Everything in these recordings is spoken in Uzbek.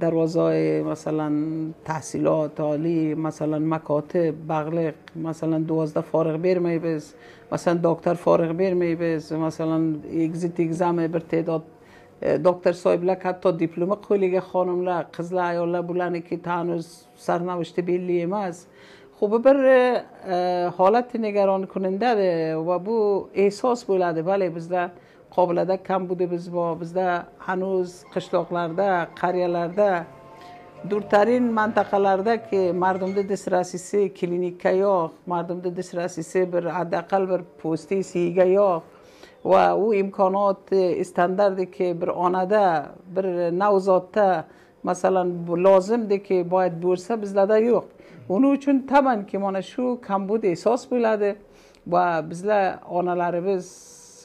در مثلا تحصیلات عالی مثلا مکاتب بغلق مثلا دوازده فارغ بیر بز مثلا دکتر فارغ بیر بز مثلا اگزیت اگزام بر تعداد دکتر صاحب لک حتی دیپلم قولیگ لک قزل ایالlar bularni ki هنوز سرنوشت بیلی emas خوب بر حالت نگران کننده ده و بو احساس بولده ولی بزده qobilada kam bu deb bor bizda hanuz qishloqlarda qariyalarda дуртарин мантақаларда ки мардумда дистрасиси клиника ёқ мардумда дистрасиси бир ҳаддақал бир постии yo'q ёқ ва у имконот стандарте ки бир онада бир навзодда масалан лозимде ки бояд бўлса бизларда йўқ уни учун табан ки мана шу камбуд эҳсос бӯлади ва бизлар оналарибиз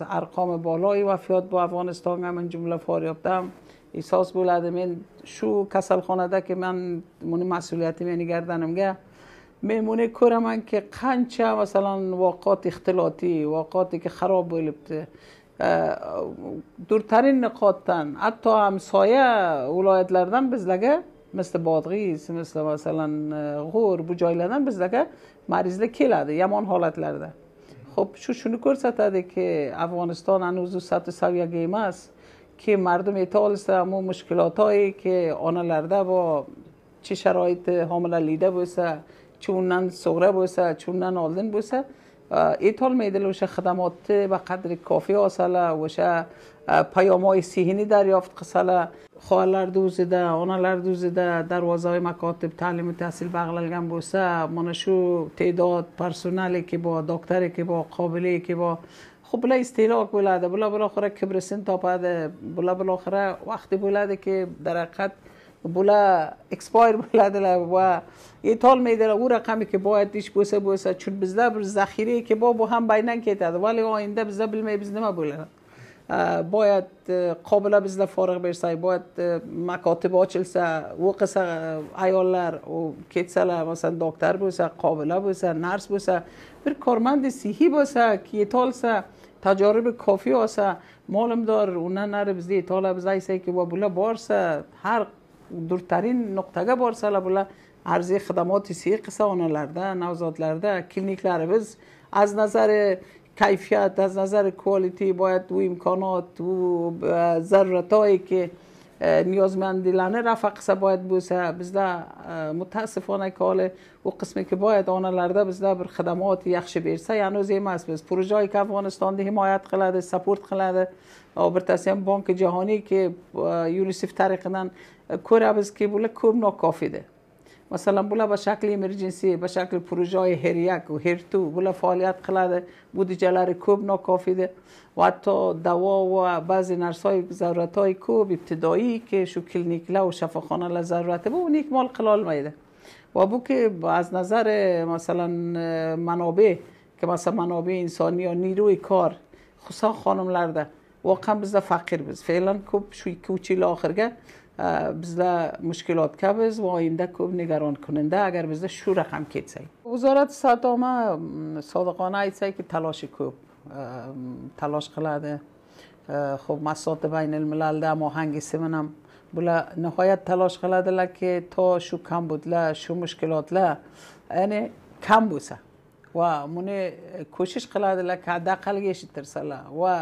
مثلا ارقام بالایی وفیات با افغانستان من جمله فاریابدم احساس بولاده من شو کسل خانده که من مونه مسئولیتی منی گردنمگه میمونه کورم که قنچه مثلا واقعات اختلاطی واقعاتی که خراب بولیبته دورترین نقاطتن حتی همسایه ولایتلردن بزلگه مثل بادغیز مثل مثلا غور بو joylardan bizlarga marizlar keladi yomon holatlarda خب شو شونو کرسته که افغانستان هنوز سطح سویه است که مردم ایتال است و مشکلات هایی که آنها لرده با چه شرایط حامله لیده بوسه چونن سغره بوسه چونن آلدن بوسه ایتال میدل وش خدمات به قدر کافی آسله وش پیام های سیهنی دریافت قسله خواهلر دوزیده آنالر دوزیده دروازه مکاتب تعلیم و تحصیل بغللگن بوسه منشو تعداد پرسونالی که با دکتری که با قابلی که با خب بلا استیلاک بولاده بلا بلاخره کبرسین تا پاده بلا بالاخره وقتی بولاده که در حقیقت bular expoir bo'ladilar va yetolmaydilar u raqami ki boya ish bo'lsa bo'lsa chunki bizda bir zaxira ki bor bu ham baydan ketadi vali oyinda bizda bilmaymiz nima bo'ladi boya qobila bizda forig' bersak boya makotiba ochilsa o'qisa ayollar u ketsalar masalan doktor bo'lsa qobila bo'lsa nars bo'lsa bir سه تجارب bo'lsa آسه tajoribi دار olsa نره بزده nari biz yetolamiz که با bular borsa har دورترین نقطه گه بار بولا عرضی خدمات سی قصه آنه لرده نوزاد لرده بز از نظر کیفیت از نظر کوالیتی باید و امکانات و ضرورت که E, niyozmandlarni rafa qilsa boya bo'lsa bizda e, mutaassifona koli u qismi kiboyat onalarda bizda bir xidmat yaxshi bersa ya'ni o'zi emas biz purujoyka afg'onistonni himoyat qiladi support qiladi birtasi ham banki jahoniyki e, yulisif tariqidan ko'ramizki bular ko'p nokof edi مثلا بولا به شکل امرجنسی به شکل پروژه های هر یک و هر تو بولا فعالیت خلاده جلر کوب ناکافیده و حتی دوا و بعضی نرس های ضرورت های کوب ابتدایی که شو کلینیکله و شفاخانه لضرورته با اون یک مال قلال میده و بو که از نظر مثلا منابع که مثلا منابع انسانی یا نیروی کار خصوصا خانم لرده voqean bizlar faqirmiz fe'lan ko'p shu ikki uch yil oxirga e, bizlar mushkulotkabiz va oyimda ko'p nigaron kunanda agar bizda shu raqam ketsa wazorati sartoma mm, sodiqona aytsakki taloshi ko'p e, talosh qiladi ho'p e, massoti baynil milalda amohangisi bilan bular nihoyat talosh qiladilarki to shu kambudlar shu mushkulotlar ya'ni kam bo'lsa va buni ko'shish qiladilar aqalga eshittirsalar va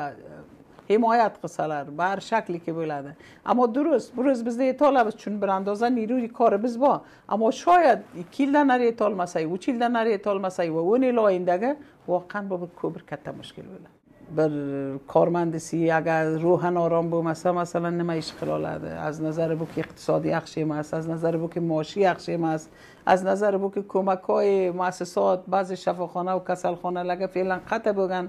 himoyat qilsalar bari shakliga bo'ladi ammo durust durust bizda yetolamiz chunki bir andoza niru korimiz bor ammo shoyad ikki yildan nari yetolmasak uch yildan nari yetolmasak va o'n yil oyindagi voqean bu bir ko'p کبر katta مشکل bo'ladi bir kormandisiga agar ruhan orom bo'lmasa masalan nima ish qila oladi az nazari bu iqtisodi yaxshi emas az nazari buki maoshi yaxshi emas аз назари бу ки кӯмакҳои муассисот баъзе шифохонаву касалхонаlarga феълан қатъ бӯган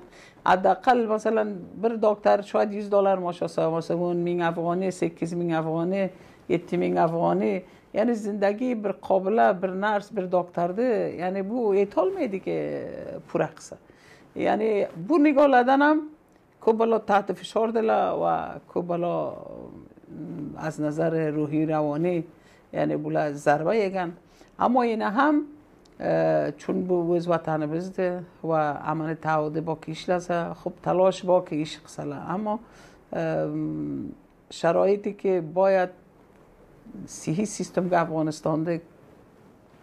ҳаддақал масалан бир доктор 100 юз доллар маош оса масалан мин афғонӣ секкиз мин афғонӣ yetti ming afg'oniy ya'ni zindagi bir qobila bir nars bir doktorni ya'ni bu aytolmaydiku pura qilsa یعنی بو نگاه لدنم که بلا تحت فشار دله و که بلا از نظر روحی روانی یعنی بلا ضربه یگن اما این هم چون بو وز وطن بزده و امن تعاوده با کیش لسه خب تلاش با کیش قسله اما شرایطی که باید سیهی سیستم که افغانستان ده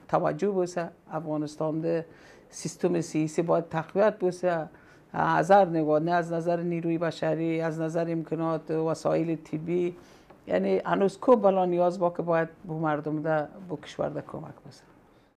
توجه بسه افغانستان ده سیستم سیاسی باید تقویت بشه از هر نگاه نه از نظر نیروی بشری از نظر امکانات وسایل طبی یعنی هنوز بلا نیاز با که باید به مردم ده به کشور ده کمک بشه